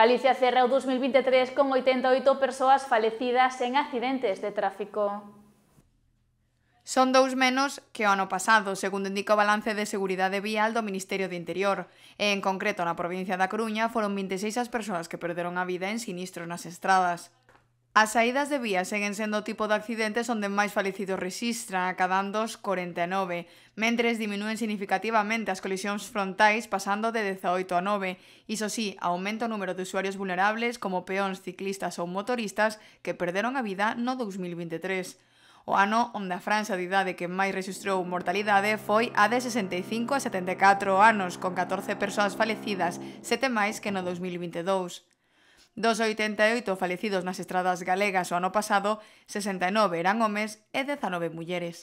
Galicia cerra o 2023 con 88 persoas falecidas en accidentes de tráfico. Son dous menos que o ano pasado, segundo indica o balance de seguridade vial do Ministerio de Interior. E, en concreto, na provincia da Coruña, foron 26 as persoas que perderon a vida en sinistros nas estradas. As saídas de vía seguen sendo o tipo de accidentes onde máis falecidos registran, acadando os 49, mentres diminúen significativamente as colisións frontais pasando de 18 a 9. Iso sí, aumenta o número de usuarios vulnerables como peóns, ciclistas ou motoristas que perderon a vida no 2023. O ano onde a franxa de idade que máis registrou mortalidade foi a de 65 a 74 anos, con 14 persoas falecidas, sete máis que no 2022. Dos 88 falecidos nas estradas galegas o ano pasado, 69 eran homes e 19 mulleres.